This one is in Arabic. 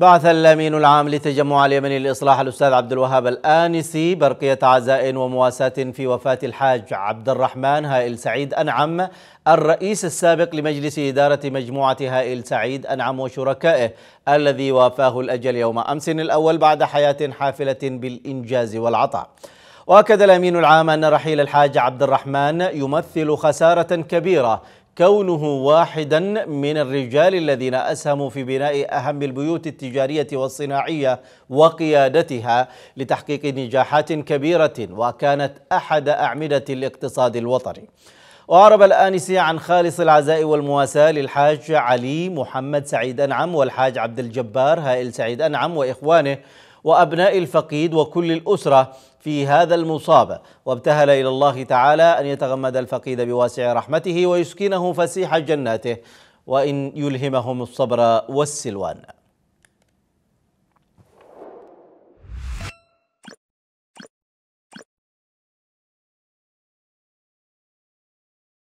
بعث الأمين العام لتجمع اليمني للإصلاح الأستاذ عبد الوهاب الآنسي برقية عزاء ومواساة في وفاة الحاج عبد الرحمن هائل سعيد أنعم الرئيس السابق لمجلس إدارة مجموعة هائل سعيد أنعم وشركائه الذي وافاه الأجل يوم أمس الأول بعد حياة حافلة بالإنجاز والعطاء وأكد الأمين العام أن رحيل الحاج عبد الرحمن يمثل خسارة كبيرة كونه واحدا من الرجال الذين أسهموا في بناء أهم البيوت التجارية والصناعية وقيادتها لتحقيق نجاحات كبيرة وكانت أحد أعمدة الاقتصاد الوطني وأعرب الآنسي عن خالص العزاء والمواساة للحاج علي محمد سعيد أنعم والحاج عبد الجبار هائل سعيد أنعم وإخوانه وأبناء الفقيد وكل الأسرة في هذا المصاب وابتهل إلى الله تعالى أن يتغمد الفقيد بواسع رحمته ويسكنه فسيح جناته وإن يلهمهم الصبر والسلوان